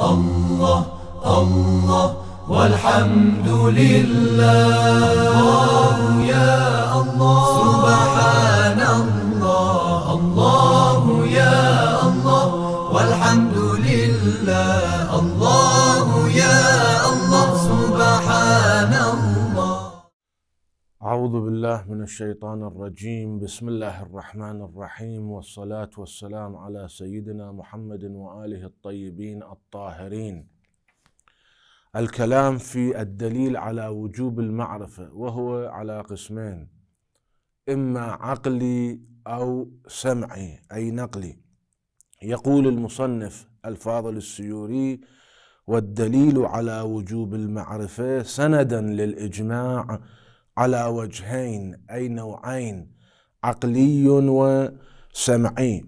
الله الله والحمد لله الله يا الله سبحانه بالله من الشيطان الرجيم بسم الله الرحمن الرحيم والصلاة والسلام على سيدنا محمد وآله الطيبين الطاهرين الكلام في الدليل على وجوب المعرفة وهو على قسمين إما عقلي أو سمعي أي نقلي يقول المصنف الفاضل السيوري والدليل على وجوب المعرفة سندا للإجماع على وجهين أي نوعين عقلي وسمعي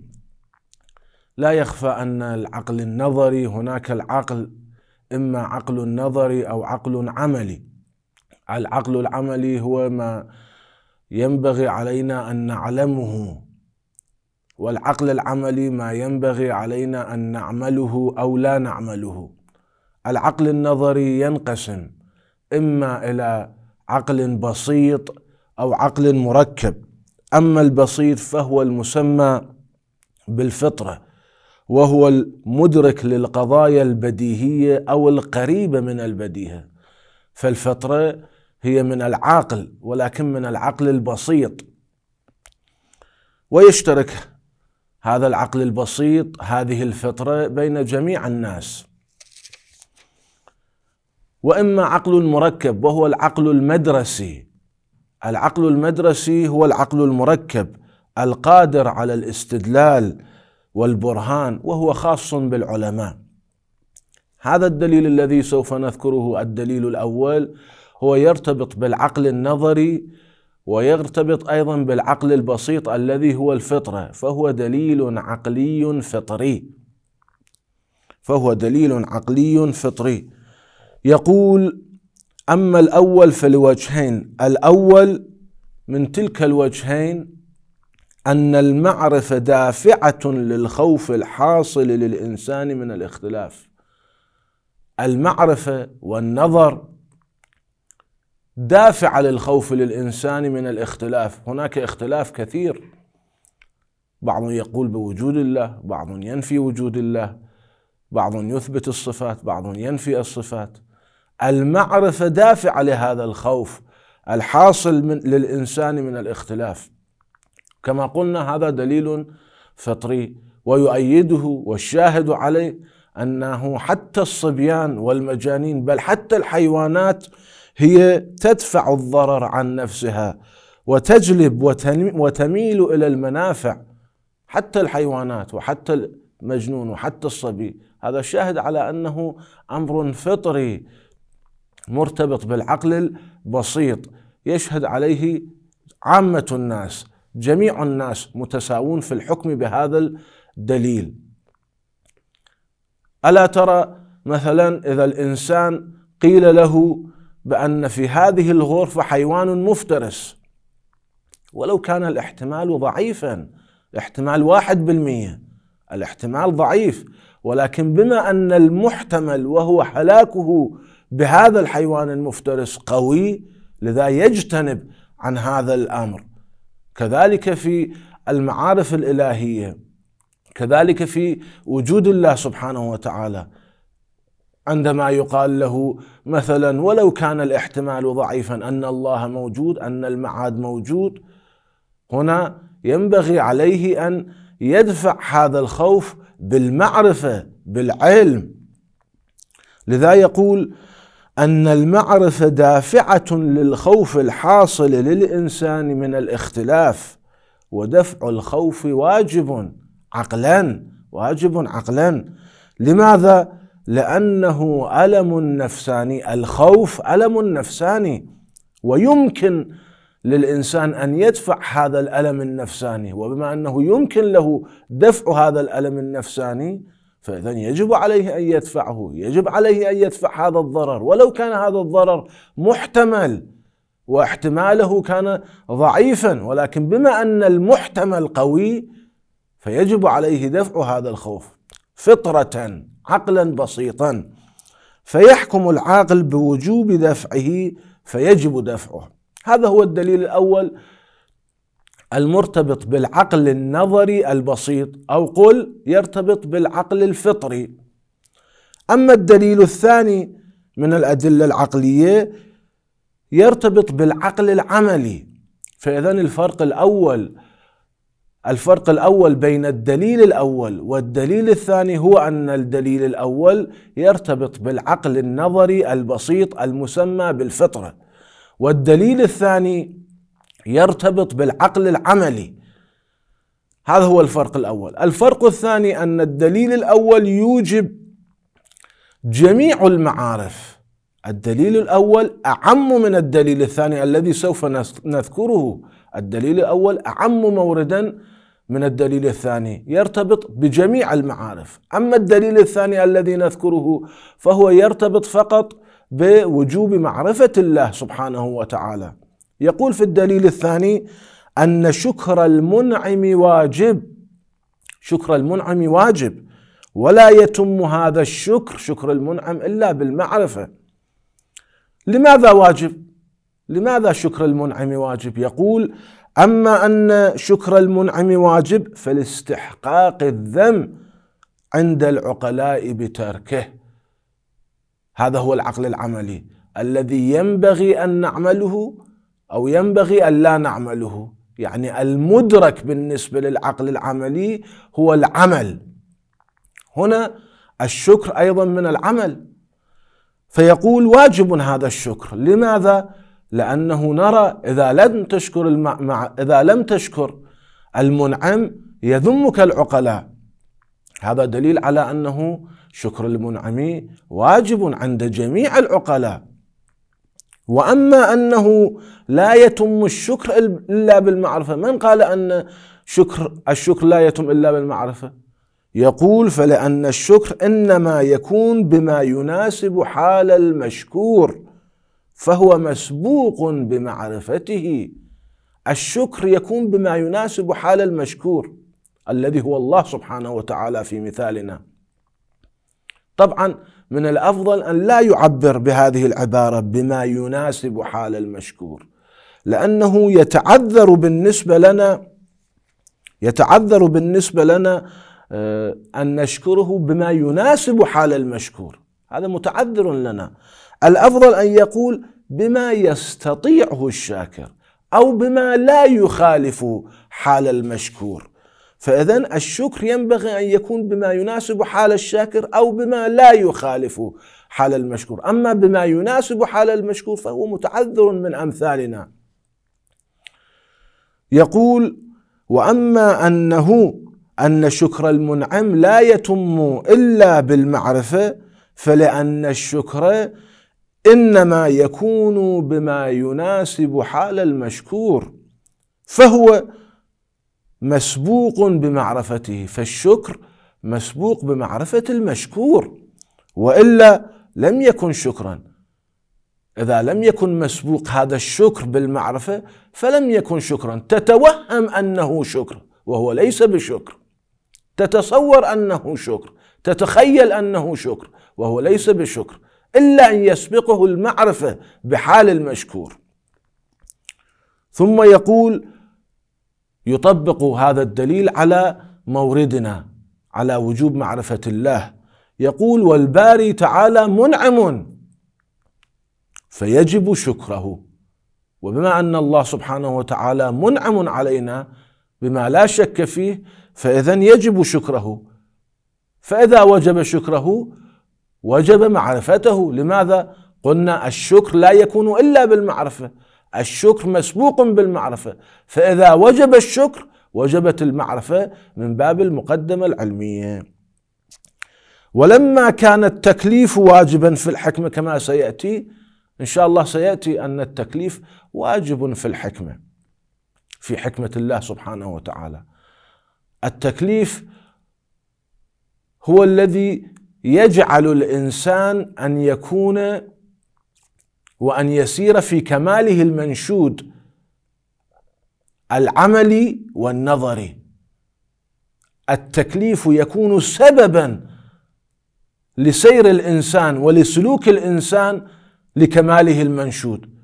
لا يخفى أن العقل النظري هناك العقل إما عقل نظري أو عقل عملي العقل العملي هو ما ينبغي علينا أن نعلمه والعقل العملي ما ينبغي علينا أن نعمله أو لا نعمله العقل النظري ينقسم إما إلى عقل بسيط أو عقل مركب أما البسيط فهو المسمى بالفطرة وهو المدرك للقضايا البديهية أو القريبة من البديهة فالفطرة هي من العاقل ولكن من العقل البسيط ويشترك هذا العقل البسيط هذه الفطرة بين جميع الناس واما عقل مركب وهو العقل المدرسي العقل المدرسي هو العقل المركب القادر على الاستدلال والبرهان وهو خاص بالعلماء هذا الدليل الذي سوف نذكره الدليل الاول هو يرتبط بالعقل النظري ويرتبط ايضا بالعقل البسيط الذي هو الفطره فهو دليل عقلي فطري فهو دليل عقلي فطري يقول أما الأول فلوجهين الأول من تلك الوجهين أن المعرفة دافعة للخوف الحاصل للإنسان من الاختلاف المعرفة والنظر دافعة للخوف للإنسان من الاختلاف هناك اختلاف كثير بعض يقول بوجود الله بعض ينفي وجود الله بعض يثبت الصفات بعض ينفي الصفات المعرفة دافعة لهذا الخوف الحاصل من للإنسان من الاختلاف كما قلنا هذا دليل فطري ويؤيده والشاهد عليه أنه حتى الصبيان والمجانين بل حتى الحيوانات هي تدفع الضرر عن نفسها وتجلب وتميل إلى المنافع حتى الحيوانات وحتى المجنون وحتى الصبي هذا شاهد على أنه أمر فطري مرتبط بالعقل البسيط يشهد عليه عامة الناس جميع الناس متساوون في الحكم بهذا الدليل ألا ترى مثلا إذا الإنسان قيل له بأن في هذه الغرفة حيوان مفترس ولو كان الاحتمال ضعيفا احتمال واحد بالمية الاحتمال ضعيف ولكن بما أن المحتمل وهو هلاكه بهذا الحيوان المفترس قوي لذا يجتنب عن هذا الامر كذلك في المعارف الالهيه كذلك في وجود الله سبحانه وتعالى عندما يقال له مثلا ولو كان الاحتمال ضعيفا ان الله موجود ان المعاد موجود هنا ينبغي عليه ان يدفع هذا الخوف بالمعرفه بالعلم لذا يقول أن المعرفة دافعة للخوف الحاصل للإنسان من الاختلاف ودفع الخوف واجب عقلا واجب عقلا لماذا؟ لأنه ألم نفساني الخوف ألم نفساني ويمكن للإنسان أن يدفع هذا الألم النفساني وبما أنه يمكن له دفع هذا الألم النفساني فإذا يجب عليه أن يدفعه يجب عليه أن يدفع هذا الضرر ولو كان هذا الضرر محتمل واحتماله كان ضعيفا ولكن بما أن المحتمل قوي فيجب عليه دفع هذا الخوف فطرة عقلا بسيطا فيحكم العاقل بوجوب دفعه فيجب دفعه هذا هو الدليل الأول المرتبط بالعقل النظري البسيط أو قل يرتبط بالعقل الفطري أما الدليل الثاني من الأدلة العقلية يرتبط بالعقل العملي فإذا الفرق الأول الفرق الأول بين الدليل الأول والدليل الثاني هو أن الدليل الأول يرتبط بالعقل النظري البسيط المسمى بالفطرة والدليل الثاني يرتبط بالعقل العملي هذا هو الفرق الاول الفرق الثاني ان الدليل الاول يوجب جميع المعارف الدليل الاول اعم من الدليل الثاني الذي سوف نذكره الدليل الاول اعم موردا من الدليل الثاني يرتبط بجميع المعارف اما الدليل الثاني الذي نذكره فهو يرتبط فقط بوجوب معرفه الله سبحانه وتعالى يقول في الدليل الثاني أن شكر المنعم واجب شكر المنعم واجب ولا يتم هذا الشكر شكر المنعم إلا بالمعرفة لماذا واجب؟ لماذا شكر المنعم واجب؟ يقول أما أن شكر المنعم واجب فلاستحقاق الذم عند العقلاء بتركه هذا هو العقل العملي الذي ينبغي أن نعمله أو ينبغي ألا نعمله يعني المدرك بالنسبة للعقل العملي هو العمل هنا الشكر أيضا من العمل فيقول واجب هذا الشكر لماذا؟ لأنه نرى إذا لم تشكر المع... إذا لم تشكر المنعم يذمك العقلاء هذا دليل على أنه شكر المنعم واجب عند جميع العقلاء واما انه لا يتم الشكر الا بالمعرفه، من قال ان شكر الشكر لا يتم الا بالمعرفه؟ يقول فلان الشكر انما يكون بما يناسب حال المشكور فهو مسبوق بمعرفته. الشكر يكون بما يناسب حال المشكور الذي هو الله سبحانه وتعالى في مثالنا. طبعا من الافضل ان لا يعبر بهذه العباره بما يناسب حال المشكور لانه يتعذر بالنسبه لنا يتعذر بالنسبه لنا آه، ان نشكره بما يناسب حال المشكور هذا متعذر لنا الافضل ان يقول بما يستطيعه الشاكر او بما لا يخالف حال المشكور فإذا الشكر ينبغي أن يكون بما يناسب حال الشاكر أو بما لا يخالف حال المشكور أما بما يناسب حال المشكور فهو متعذر من أمثالنا يقول وأما أنه أن شكر المنعم لا يتم إلا بالمعرفة فلأن الشكر إنما يكون بما يناسب حال المشكور فهو مسبوق بمعرفته فالشكر مسبوق بمعرفة المشكور وإلا لم يكن شكرا إذا لم يكن مسبوق هذا الشكر بالمعرفة فلم يكن شكرا تتوهم أنه شكر وهو ليس بشكر تتصور أنه شكر تتخيل أنه شكر وهو ليس بشكر إلا أن يسبقه المعرفة بحال المشكور ثم يقول يطبق هذا الدليل على موردنا على وجوب معرفة الله يقول والباري تعالى منعم فيجب شكره وبما أن الله سبحانه وتعالى منعم علينا بما لا شك فيه فإذا يجب شكره فإذا وجب شكره وجب معرفته لماذا قلنا الشكر لا يكون إلا بالمعرفة الشكر مسبوق بالمعرفة فإذا وجب الشكر وجبت المعرفة من باب المقدمة العلمية ولما كان التكليف واجبا في الحكمة كما سيأتي إن شاء الله سيأتي أن التكليف واجب في الحكمة في حكمة الله سبحانه وتعالى التكليف هو الذي يجعل الإنسان أن يكون وأن يسير في كماله المنشود العملي والنظري التكليف يكون سببا لسير الإنسان ولسلوك الإنسان لكماله المنشود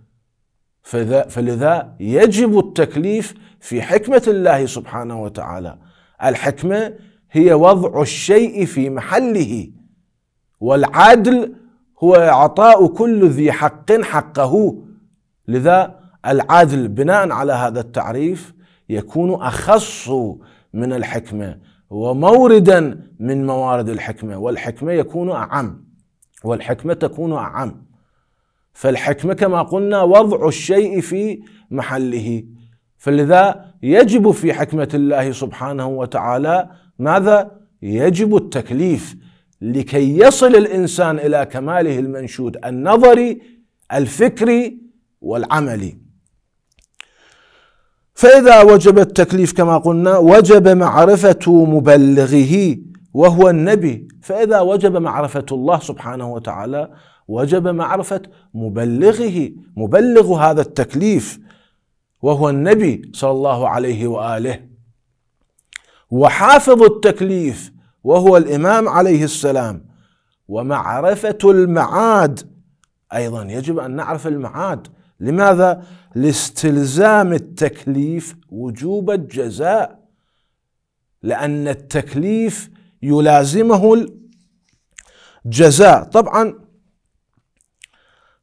فذا فلذا يجب التكليف في حكمة الله سبحانه وتعالى الحكمة هي وضع الشيء في محله والعدل هو عطاء كل ذي حق حقه لذا العدل بناء على هذا التعريف يكون أخص من الحكمة وموردا من موارد الحكمة والحكمة يكون أعم والحكمة تكون أعم فالحكمة كما قلنا وضع الشيء في محله فلذا يجب في حكمة الله سبحانه وتعالى ماذا؟ يجب التكليف لكي يصل الانسان الى كماله المنشود النظري الفكري والعملي فاذا وجب التكليف كما قلنا وجب معرفه مبلغه وهو النبي فاذا وجب معرفه الله سبحانه وتعالى وجب معرفه مبلغه مبلغ هذا التكليف وهو النبي صلى الله عليه واله وحافظ التكليف وهو الإمام عليه السلام ومعرفة المعاد أيضا يجب أن نعرف المعاد لماذا؟ لاستلزام التكليف وجوب الجزاء لأن التكليف يلازمه الجزاء طبعا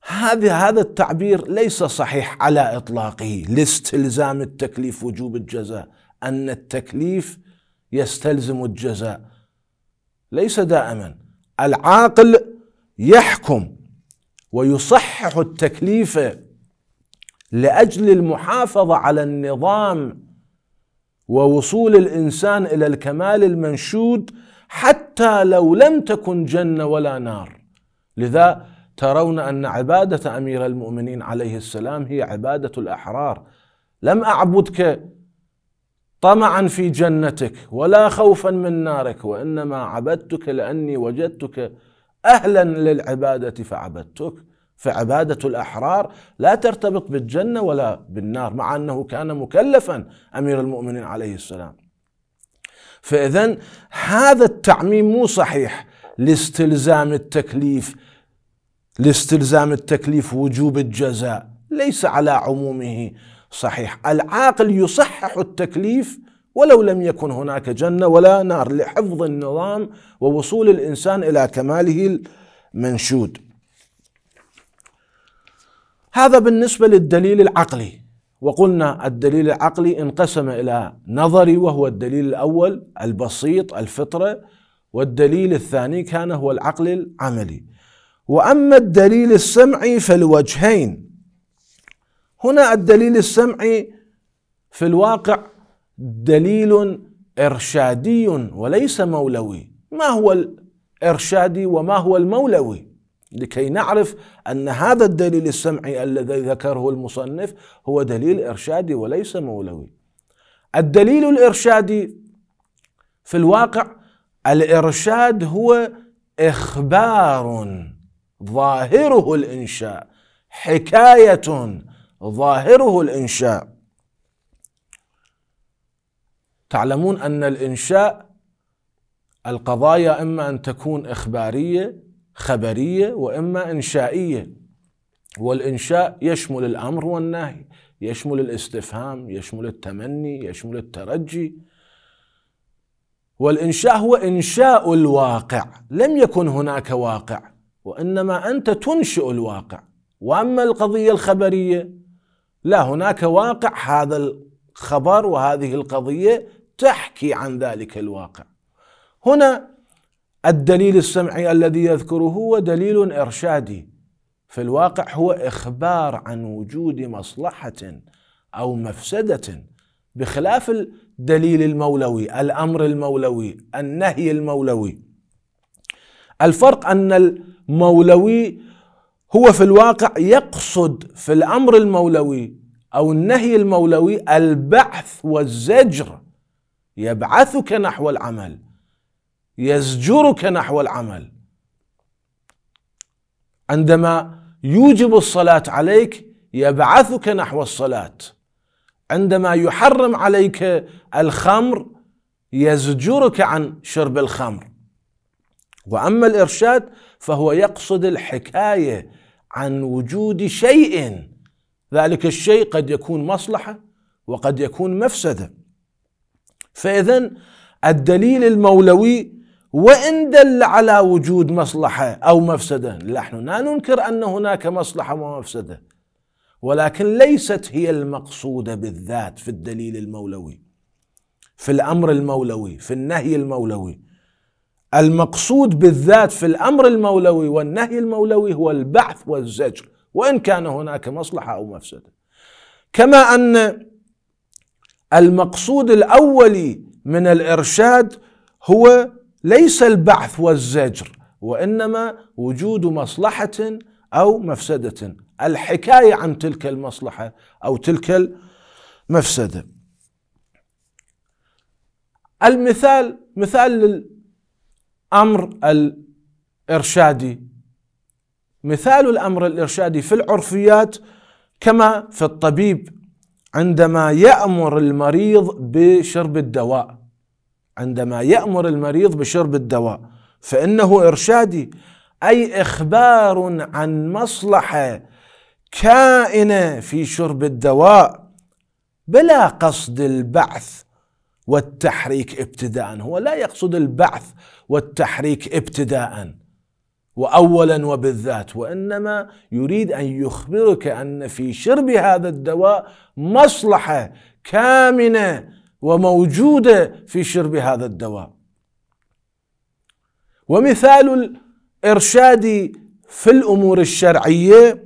هذا هذا التعبير ليس صحيح على إطلاقه لاستلزام التكليف وجوب الجزاء أن التكليف يستلزم الجزاء ليس دائما العاقل يحكم ويصحح التكليف لاجل المحافظه على النظام ووصول الانسان الى الكمال المنشود حتى لو لم تكن جنه ولا نار لذا ترون ان عباده امير المؤمنين عليه السلام هي عباده الاحرار لم اعبدك طمعا في جنتك ولا خوفا من نارك وانما عبدتك لاني وجدتك اهلا للعباده فعبدتك فعباده الاحرار لا ترتبط بالجنه ولا بالنار مع انه كان مكلفا امير المؤمنين عليه السلام. فاذا هذا التعميم مو صحيح لاستلزام التكليف لاستلزام التكليف وجوب الجزاء ليس على عمومه صحيح العاقل يصحح التكليف ولو لم يكن هناك جنة ولا نار لحفظ النظام ووصول الإنسان إلى كماله المنشود هذا بالنسبة للدليل العقلي وقلنا الدليل العقلي انقسم إلى نظري وهو الدليل الأول البسيط الفطرة والدليل الثاني كان هو العقل العملي وأما الدليل السمعي فالوجهين هنا الدليل السمعي في الواقع دليل إرشادي وليس مولوي ما هو الإرشادي وما هو المولوي لكي نعرف أن هذا الدليل السمعي الذي ذكره المصنف هو دليل إرشادي وليس مولوي الدليل الإرشادي في الواقع الإرشاد هو إخبار ظاهره الإنشاء حكاية ظاهره الإنشاء تعلمون أن الإنشاء القضايا إما أن تكون إخبارية خبرية وإما إنشائية والإنشاء يشمل الأمر والنهي يشمل الاستفهام يشمل التمني يشمل الترجي والإنشاء هو إنشاء الواقع لم يكن هناك واقع وإنما أنت تنشئ الواقع وأما القضية الخبرية لا هناك واقع هذا الخبر وهذه القضية تحكي عن ذلك الواقع هنا الدليل السمعي الذي يذكره هو دليل إرشادي في الواقع هو إخبار عن وجود مصلحة أو مفسدة بخلاف الدليل المولوي الأمر المولوي النهي المولوي الفرق أن المولوي هو في الواقع يقصد في الأمر المولوي أو النهي المولوي البعث والزجر يبعثك نحو العمل يزجرك نحو العمل عندما يوجب الصلاة عليك يبعثك نحو الصلاة عندما يحرم عليك الخمر يزجرك عن شرب الخمر واما الارشاد فهو يقصد الحكايه عن وجود شيء ذلك الشيء قد يكون مصلحة وقد يكون مفسدة فإذا الدليل المولوي وإن دل على وجود مصلحة أو مفسدة نحن لا ننكر أن هناك مصلحة ومفسدة ولكن ليست هي المقصودة بالذات في الدليل المولوي في الأمر المولوي في النهي المولوي المقصود بالذات في الامر المولوي والنهي المولوي هو البعث والزجر وان كان هناك مصلحه او مفسده كما ان المقصود الاولي من الارشاد هو ليس البعث والزجر وانما وجود مصلحه او مفسده الحكايه عن تلك المصلحه او تلك المفسده المثال مثال امر الارشادي مثال الامر الارشادي في العرفيات كما في الطبيب عندما يامر المريض بشرب الدواء عندما يامر المريض بشرب الدواء فانه ارشادي اي اخبار عن مصلحه كائنه في شرب الدواء بلا قصد البعث والتحريك ابتداء هو لا يقصد البعث والتحريك ابتداء واولا وبالذات وانما يريد ان يخبرك ان في شرب هذا الدواء مصلحه كامنه وموجوده في شرب هذا الدواء ومثال الارشاد في الامور الشرعيه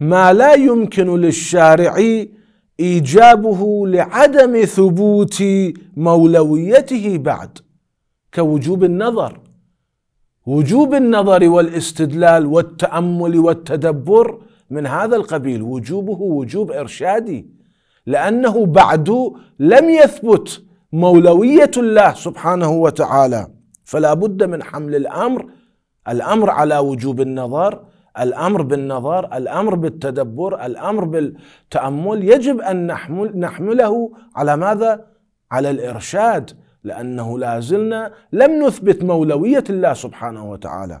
ما لا يمكن للشارع ايجابه لعدم ثبوت مولويته بعد كوجوب النظر وجوب النظر والاستدلال والتامل والتدبر من هذا القبيل وجوبه وجوب ارشادي لانه بعد لم يثبت مولويه الله سبحانه وتعالى فلا بد من حمل الامر الامر على وجوب النظر الامر بالنظر الامر بالتدبر الامر بالتامل يجب ان نحمل نحمله على ماذا على الارشاد لانه لا زلنا لم نثبت مولويه الله سبحانه وتعالى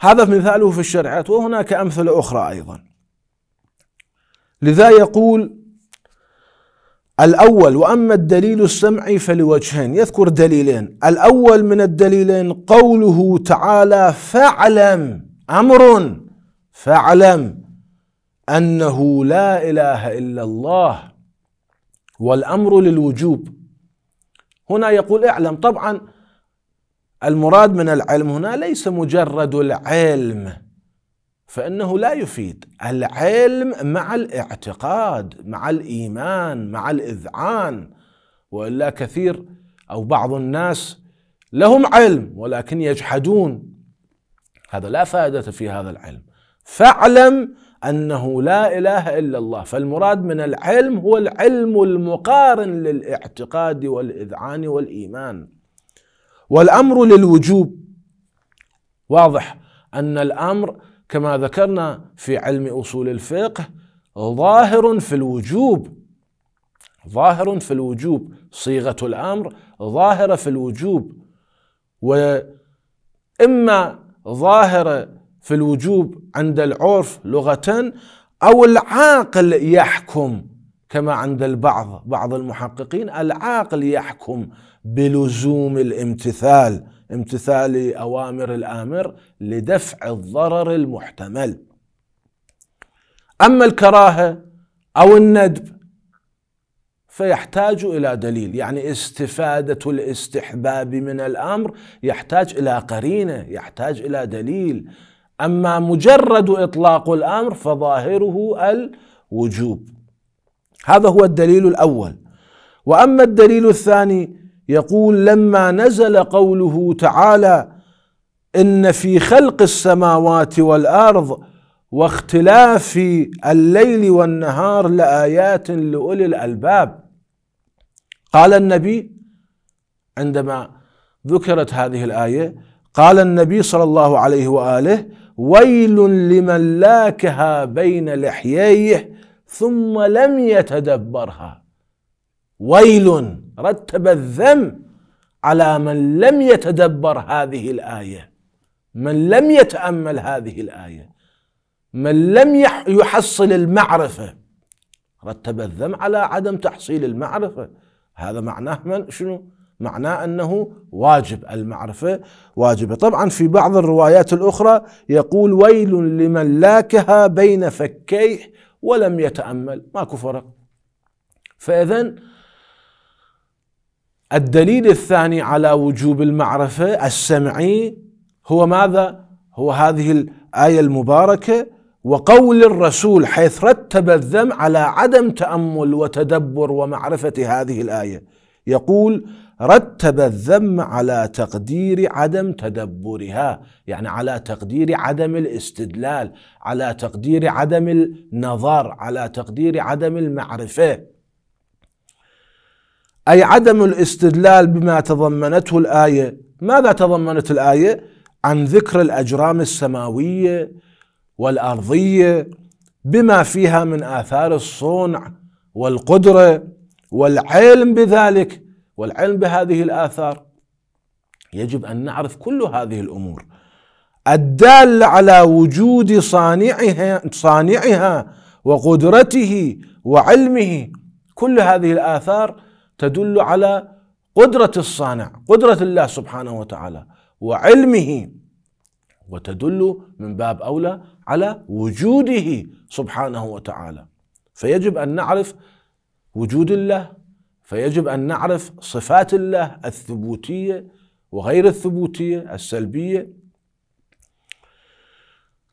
هذا مثاله في الشريعه وهناك امثله اخرى ايضا لذا يقول الأول وأما الدليل السمعي فلوجهين يذكر دليلين الأول من الدليلين قوله تعالى فاعلم أمر فاعلم أنه لا إله إلا الله والأمر للوجوب هنا يقول اعلم طبعا المراد من العلم هنا ليس مجرد العلم فإنه لا يفيد العلم مع الاعتقاد مع الإيمان مع الإذعان وإلا كثير أو بعض الناس لهم علم ولكن يجحدون هذا لا فائدة في هذا العلم فاعلم أنه لا إله إلا الله فالمراد من العلم هو العلم المقارن للاعتقاد والإذعان والإيمان والأمر للوجوب واضح أن الأمر كما ذكرنا في علم أصول الفقه ظاهر في الوجوب ظاهر في الوجوب صيغة الأمر ظاهرة في الوجوب وإما ظاهرة في الوجوب عند العرف لغة أو العاقل يحكم كما عند البعض بعض المحققين العاقل يحكم بلزوم الامتثال امتثال أوامر الآمر لدفع الضرر المحتمل أما الكراهة أو الندب فيحتاج إلى دليل يعني استفادة الاستحباب من الأمر يحتاج إلى قرينة يحتاج إلى دليل أما مجرد إطلاق الأمر فظاهره الوجوب هذا هو الدليل الأول وأما الدليل الثاني يقول لما نزل قوله تعالى ان في خلق السماوات والارض واختلاف الليل والنهار لايات لاولي الالباب قال النبي عندما ذكرت هذه الايه قال النبي صلى الله عليه واله ويل لمن لاكها بين لحييه ثم لم يتدبرها ويل رتب الذم على من لم يتدبر هذه الايه من لم يتامل هذه الايه من لم يحصل المعرفه رتب الذم على عدم تحصيل المعرفه هذا معناه من شنو معناه انه واجب المعرفه واجبه طبعا في بعض الروايات الاخرى يقول ويل لمن لاكها بين فكيه ولم يتامل ماكو فرق فاذا الدليل الثاني على وجوب المعرفة السمعي هو ماذا؟ هو هذه الآية المباركة وقول الرسول حيث رتب الذم على عدم تأمل وتدبر ومعرفة هذه الآية يقول رتب الذم على تقدير عدم تدبرها يعني على تقدير عدم الاستدلال على تقدير عدم النظر على تقدير عدم المعرفه أي عدم الاستدلال بما تضمنته الآية ماذا تضمنت الآية عن ذكر الأجرام السماوية والأرضية بما فيها من آثار الصنع والقدرة والعلم بذلك والعلم بهذه الآثار يجب أن نعرف كل هذه الأمور الدالة على وجود صانعها, صانعها وقدرته وعلمه كل هذه الآثار تدل على قدرة الصانع قدرة الله سبحانه وتعالى وعلمه وتدل من باب أولى على وجوده سبحانه وتعالى فيجب أن نعرف وجود الله فيجب أن نعرف صفات الله الثبوتية وغير الثبوتية السلبية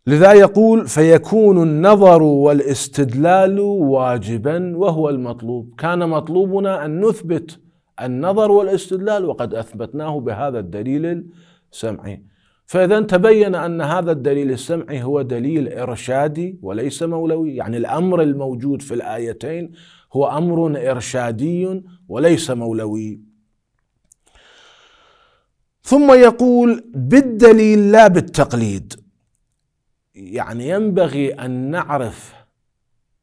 لذا يقول فيكون النظر والاستدلال واجبا وهو المطلوب كان مطلوبنا أن نثبت النظر والاستدلال وقد أثبتناه بهذا الدليل السمعي فإذا تبين أن هذا الدليل السمعي هو دليل إرشادي وليس مولوي يعني الأمر الموجود في الآيتين هو أمر إرشادي وليس مولوي ثم يقول بالدليل لا بالتقليد يعني ينبغي ان نعرف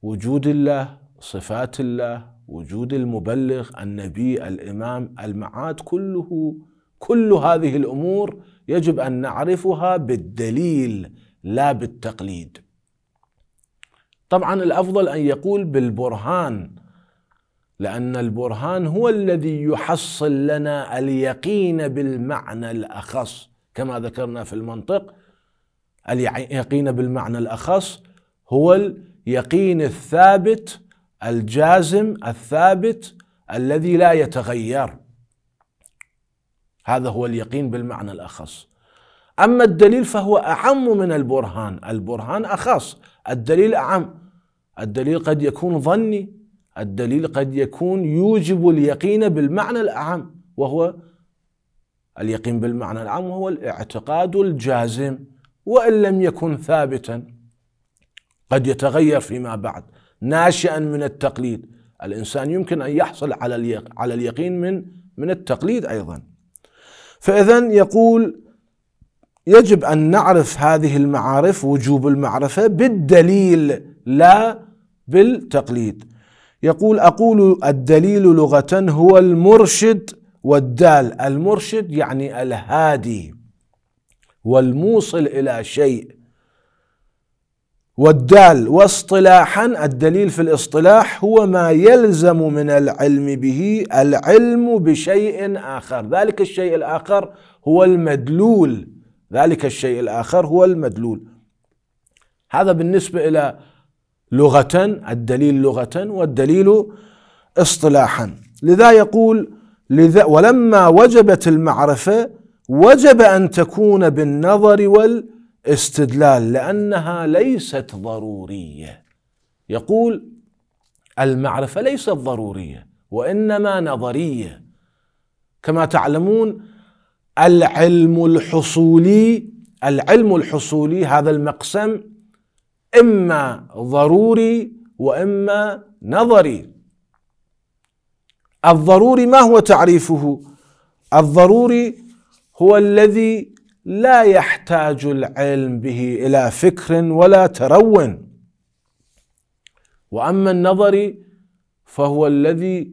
وجود الله صفات الله وجود المبلغ النبي الامام المعاد كله كل هذه الامور يجب ان نعرفها بالدليل لا بالتقليد طبعا الافضل ان يقول بالبرهان لان البرهان هو الذي يحصل لنا اليقين بالمعنى الاخص كما ذكرنا في المنطق اليقين بالمعنى الأخص هو اليقين الثابت الجازم الثابت الذي لا يتغير هذا هو اليقين بالمعنى الأخص أما الدليل فهو أعم من البرهان البرهان أخص الدليل أعم الدليل قد يكون ظني الدليل قد يكون يوجب اليقين بالمعنى الأعم وهو اليقين بالمعنى العام وهو الاعتقاد الجازم وان لم يكن ثابتا قد يتغير فيما بعد ناشئا من التقليد الانسان يمكن ان يحصل على على اليقين من من التقليد ايضا فاذا يقول يجب ان نعرف هذه المعارف وجوب المعرفه بالدليل لا بالتقليد يقول اقول الدليل لغه هو المرشد والدال المرشد يعني الهادي والموصل إلى شيء والدال واصطلاحا الدليل في الاصطلاح هو ما يلزم من العلم به العلم بشيء آخر ذلك الشيء الآخر هو المدلول ذلك الشيء الآخر هو المدلول هذا بالنسبة إلى لغة الدليل لغة والدليل اصطلاحا لذا يقول لذا ولما وجبت المعرفة وجب أن تكون بالنظر والاستدلال لأنها ليست ضرورية يقول المعرفة ليست ضرورية وإنما نظرية كما تعلمون العلم الحصولي العلم الحصولي هذا المقسم إما ضروري وإما نظري الضروري ما هو تعريفه الضروري هو الذي لا يحتاج العلم به الى فكر ولا ترون واما النظر فهو الذي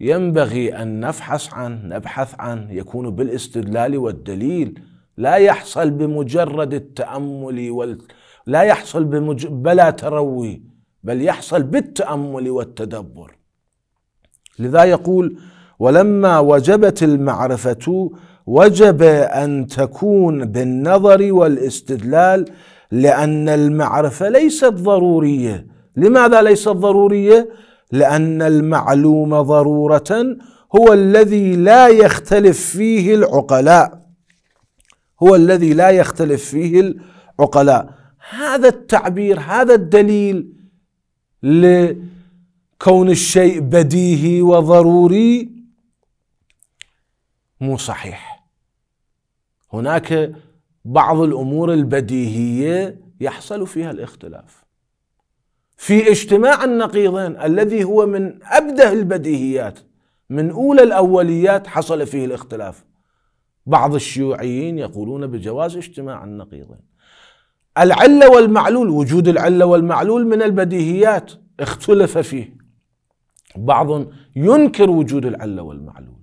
ينبغي ان نفحص عنه نبحث عنه يكون بالاستدلال والدليل لا يحصل بمجرد التامل وال لا يحصل بمج... بلا تروي بل يحصل بالتامل والتدبر لذا يقول ولما وجبت المعرفه وجب ان تكون بالنظر والاستدلال لان المعرفه ليست ضروريه لماذا ليست ضروريه لان المعلوم ضروره هو الذي لا يختلف فيه العقلاء هو الذي لا يختلف فيه العقلاء هذا التعبير هذا الدليل لكون الشيء بديهي وضروري مو صحيح هناك بعض الامور البديهيه يحصل فيها الاختلاف في اجتماع النقيضين الذي هو من ابده البديهيات من اولى الاوليات حصل فيه الاختلاف بعض الشيوعيين يقولون بجواز اجتماع النقيضين العله والمعلول وجود العله والمعلول من البديهيات اختلف فيه بعض ينكر وجود العله والمعلول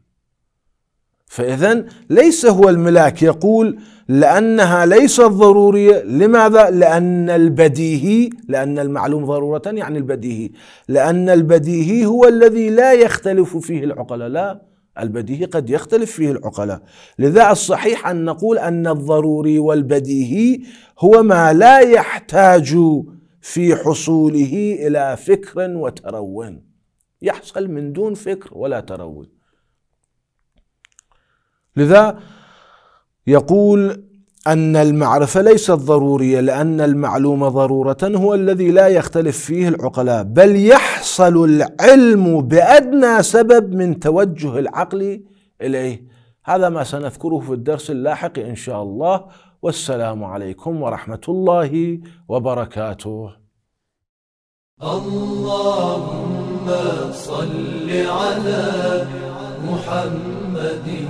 فإذا ليس هو الملاك يقول لأنها ليست ضرورية لماذا؟ لأن البديهي لأن المعلوم ضرورة يعني البديهي لأن البديهي هو الذي لا يختلف فيه العقلاء لا البديهي قد يختلف فيه العقلاء لذا الصحيح أن نقول أن الضروري والبديهي هو ما لا يحتاج في حصوله إلى فكر وترون يحصل من دون فكر ولا ترون لذا يقول أن المعرفة ليست ضرورية لأن المعلوم ضرورة هو الذي لا يختلف فيه العقلاء بل يحصل العلم بأدنى سبب من توجه العقل إليه هذا ما سنذكره في الدرس اللاحق إن شاء الله والسلام عليكم ورحمة الله وبركاته اللهم صل على محمد